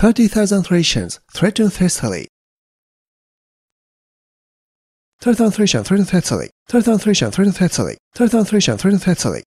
30,000 Thracians threatened Thessaly. 30,000 Thracians threatened Thessaly. 30,000 Thracians threatened Thessaly. 30,000 Thracians threatened Thessaly.